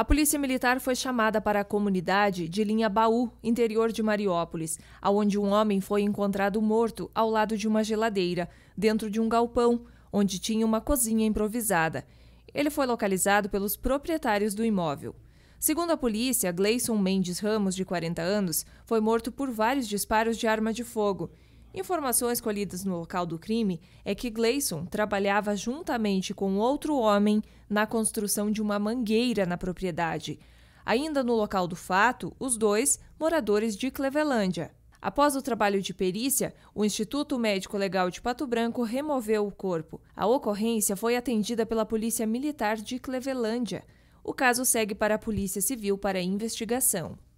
A polícia militar foi chamada para a comunidade de Linha Baú, interior de Mariópolis, aonde um homem foi encontrado morto ao lado de uma geladeira, dentro de um galpão, onde tinha uma cozinha improvisada. Ele foi localizado pelos proprietários do imóvel. Segundo a polícia, Gleison Mendes Ramos, de 40 anos, foi morto por vários disparos de arma de fogo Informações colhidas no local do crime é que Gleison trabalhava juntamente com outro homem na construção de uma mangueira na propriedade. Ainda no local do fato, os dois moradores de Clevelândia. Após o trabalho de perícia, o Instituto Médico Legal de Pato Branco removeu o corpo. A ocorrência foi atendida pela Polícia Militar de Clevelândia. O caso segue para a Polícia Civil para investigação.